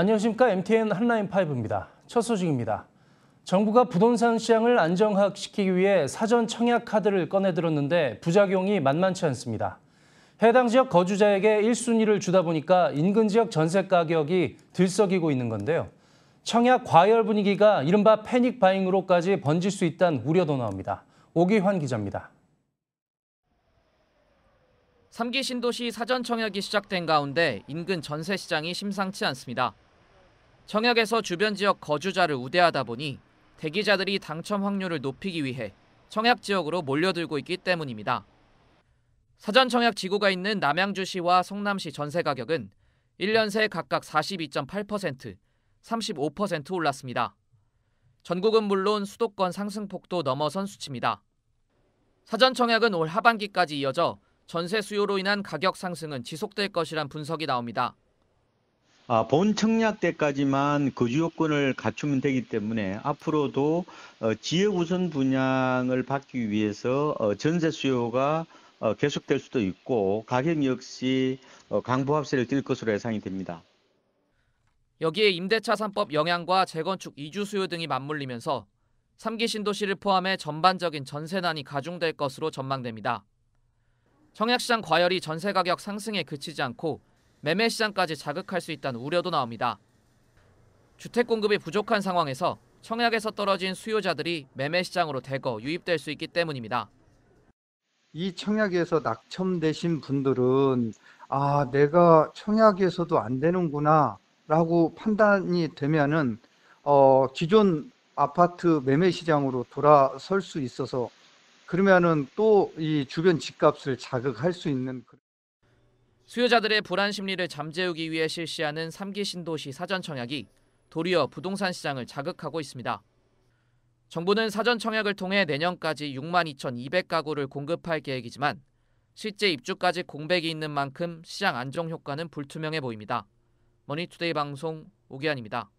안녕하십니까. MTN 한라인파이브입니다첫 소식입니다. 정부가 부동산 시장을 안정화시키기 위해 사전 청약 카드를 꺼내들었는데 부작용이 만만치 않습니다. 해당 지역 거주자에게 1순위를 주다 보니까 인근 지역 전세 가격이 들썩이고 있는 건데요. 청약 과열 분위기가 이른바 패닉 바잉으로까지 번질 수 있다는 우려도 나옵니다. 오기환 기자입니다. 3기 신도시 사전 청약이 시작된 가운데 인근 전세 시장이 심상치 않습니다. 청약에서 주변 지역 거주자를 우대하다 보니 대기자들이 당첨 확률을 높이기 위해 청약 지역으로 몰려들고 있기 때문입니다. 사전 청약 지구가 있는 남양주시와 성남시 전세 가격은 1년 새 각각 42.8%, 35% 올랐습니다. 전국은 물론 수도권 상승폭도 넘어선 수치입니다. 사전 청약은 올 하반기까지 이어져 전세 수요로 인한 가격 상승은 지속될 것이란 분석이 나옵니다. 아, 본 청약 때까지만 거주 그 요건을 갖추면 되기 때문에 앞으로도 어, 지역 우선 분양을 받기 위해서 어, 전세 수요가 어, 계속될 수도 있고 가격 역시 어, 강보합세를 띨 것으로 예상이 됩니다. 여기에 임대차 3법 영향과 재건축 이주 수요 등이 맞물리면서 3기 신도시를 포함해 전반적인 전세난이 가중될 것으로 전망됩니다. 청약시장 과열이 전세 가격 상승에 그치지 않고 매매 시장까지 자극할 수 있다는 우려도 나옵니다. 주택 공급이 부족한 상황에서 청약에서 떨어진 수요자들이 매매 시장으로 대거 유입될 수 있기 때문입니다. 이 청약에서 낙첨되신 분들은 아, 내가 청약에서도 안 되는구나 라고 판단이 되면은 어, 기존 아파트 매매 시장으로 돌아설 수 있어서 그러면은 또 이 주변 집값을 자극할 수 있는 수요자들의 불안 심리를 잠재우기 위해 실시하는 3기 신도시 사전 청약이 도리어 부동산 시장을 자극하고 있습니다. 정부는 사전 청약을 통해 내년까지 6만 2,200가구를 공급할 계획이지만 실제 입주까지 공백이 있는 만큼 시장 안정 효과는 불투명해 보입니다. 머니투데이 방송 오기환입니다.